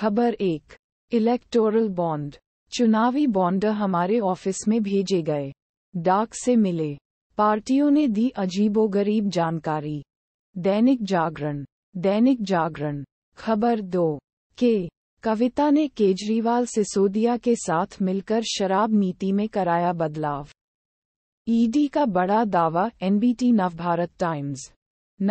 खबर एक electoral bond चुनावी बॉन्ड हमारे ऑफिस में भेजे गए डाक से मिले पार्टियों ने दी अजीबोगरीब जानकारी दैनिक जागरण दैनिक जागरण खबर दो के कविता ने केजरीवाल सिसोदिया के साथ मिलकर शराब नीति में कराया बदलाव ईडी e का बड़ा दावा NBT Navbharat Times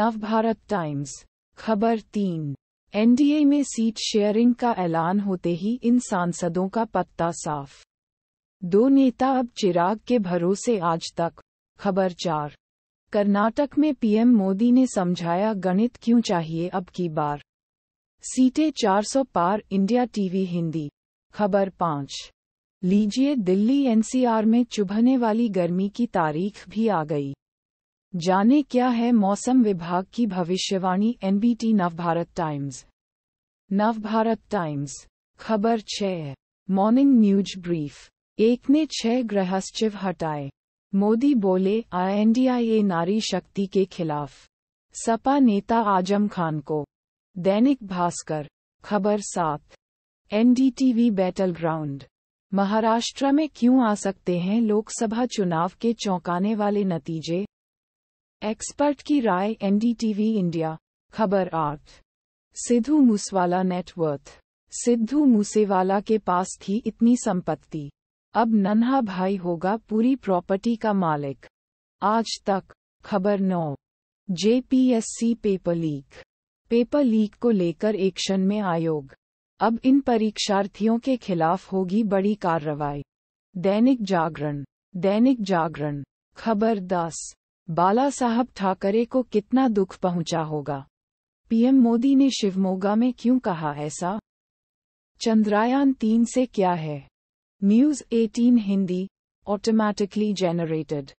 Navbharat Times खबर तीन एनडीए में सीट शेयरिंग का ऐलान होते ही इन सांसदों का पत्ता साफ दो नेता अब चिराग के भरोसे आज तक खबर चार कर्नाटक में पीएम मोदी ने समझाया गणित क्यों चाहिए अब की बार सीटें 400 पार इंडिया टीवी हिंदी खबर पाँच लीजिए दिल्ली एनसीआर में चुभने वाली गर्मी की तारीख भी आ गई जाने क्या है मौसम विभाग की भविष्यवाणी NBT Navbharat Times Navbharat Times खबर छह मॉर्निंग न्यूज ब्रीफ एक ने छह गृह हटाए मोदी बोले आईएनडीआईए नारी शक्ति के खिलाफ सपा नेता आजम खान को दैनिक भास्कर खबर सात एनडीटीवी बैटल ग्राउंड महाराष्ट्र में क्यों आ सकते हैं लोकसभा चुनाव के चौंकाने वाले नतीजे एक्सपर्ट की राय एनडीटीवी इंडिया खबर आठ सिद्धू मूसेवाला नेटवर्थ सिद्धू मूसेवाला के पास थी इतनी संपत्ति अब नन्हा भाई होगा पूरी प्रॉपर्टी का मालिक आज तक खबर नौ JPSC paper leak paper leak को लेकर एक्शन में आयोग अब इन परीक्षार्थियों के खिलाफ होगी बड़ी कार्रवाई दैनिक जागरण दैनिक जागरण खबर दस बाला साहब ठाकरे को कितना दुख पहुंचा होगा पीएम मोदी ने शिवमोगा में क्यों कहा ऐसा चंद्रयान तीन से क्या है न्यूज 18 हिंदी ऑटोमैटिकली जेनरेटेड